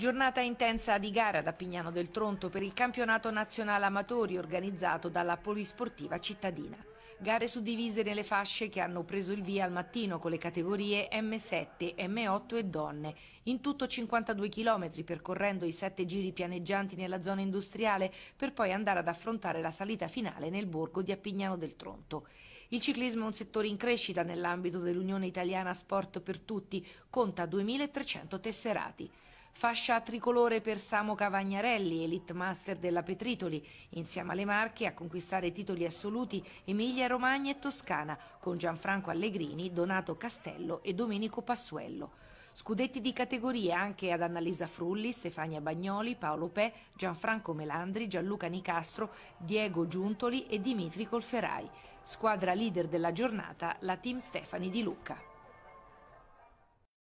Giornata intensa di gara da Pignano del Tronto per il campionato nazionale amatori organizzato dalla Polisportiva Cittadina. Gare suddivise nelle fasce che hanno preso il via al mattino con le categorie M7, M8 e donne. In tutto 52 chilometri percorrendo i sette giri pianeggianti nella zona industriale per poi andare ad affrontare la salita finale nel borgo di Appignano del Tronto. Il ciclismo è un settore in crescita nell'ambito dell'Unione Italiana Sport per Tutti, conta 2.300 tesserati. Fascia tricolore per Samo Cavagnarelli, elite master della Petritoli, insieme alle Marche a conquistare titoli assoluti Emilia Romagna e Toscana con Gianfranco Allegrini, Donato Castello e Domenico Passuello. Scudetti di categoria anche ad Annalisa Frulli, Stefania Bagnoli, Paolo Pè, Gianfranco Melandri, Gianluca Nicastro, Diego Giuntoli e Dimitri Colferai. Squadra leader della giornata, la Team Stefani di Lucca.